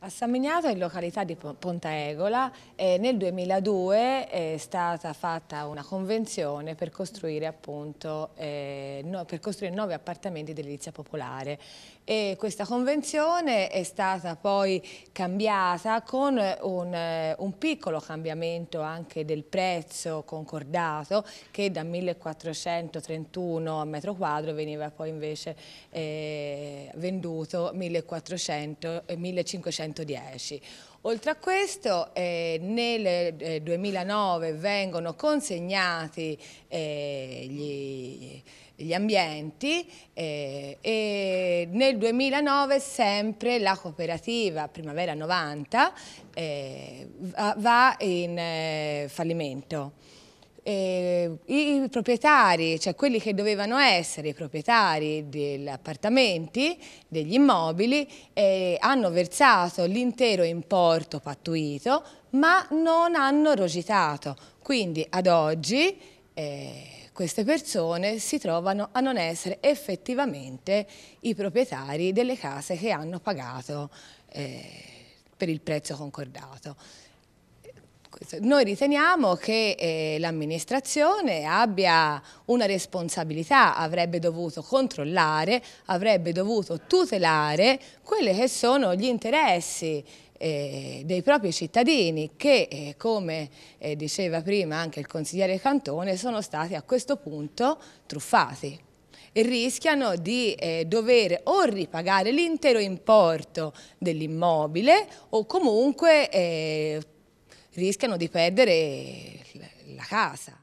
A San Miniato, in località di Ponta Egola, eh, nel 2002 eh, è stata fatta una convenzione per costruire, appunto, eh, no, per costruire nove appartamenti dell'edilizia popolare. E questa convenzione è stata poi cambiata con un, eh, un, piccolo cambiamento anche del prezzo concordato che da 1431 al metro quadro veniva poi invece eh, venduto 1400 e 1500 110. Oltre a questo eh, nel 2009 eh, vengono consegnati eh, gli, gli, ambienti eh, e nel 2009 sempre la cooperativa Primavera 90 eh, va in fallimento eh, i proprietari, cioè quelli che dovevano essere i proprietari degli appartamenti, degli immobili, eh, hanno versato l'intero importo pattuito ma non hanno rogitato. Quindi ad oggi eh, queste persone si trovano a non essere effettivamente i proprietari delle case che hanno pagato eh, per il prezzo concordato. Noi riteniamo che eh, l'amministrazione abbia una responsabilità, avrebbe dovuto controllare, avrebbe dovuto tutelare quelli che sono gli interessi eh, dei propri cittadini che, eh, come eh, diceva prima anche il consigliere Cantone, sono stati a questo punto truffati e rischiano di eh, dover o ripagare l'intero importo dell'immobile o comunque eh, rischiano di perdere la casa.